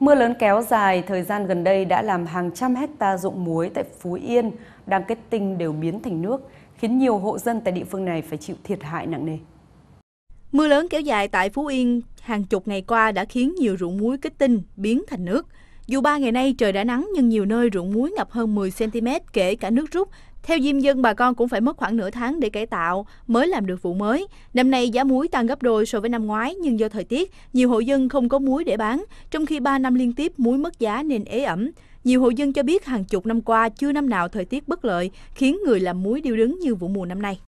Mưa lớn kéo dài thời gian gần đây đã làm hàng trăm hecta ruộng muối tại Phú Yên đang kết tinh đều biến thành nước, khiến nhiều hộ dân tại địa phương này phải chịu thiệt hại nặng nề. Mưa lớn kéo dài tại Phú Yên hàng chục ngày qua đã khiến nhiều ruộng muối kết tinh biến thành nước. Dù ba ngày nay trời đã nắng nhưng nhiều nơi ruộng muối ngập hơn 10cm kể cả nước rút. Theo diêm dân, bà con cũng phải mất khoảng nửa tháng để cải tạo mới làm được vụ mới. Năm nay giá muối tăng gấp đôi so với năm ngoái nhưng do thời tiết, nhiều hộ dân không có muối để bán, trong khi 3 năm liên tiếp muối mất giá nên ế ẩm. Nhiều hộ dân cho biết hàng chục năm qua chưa năm nào thời tiết bất lợi khiến người làm muối điêu đứng như vụ mùa năm nay.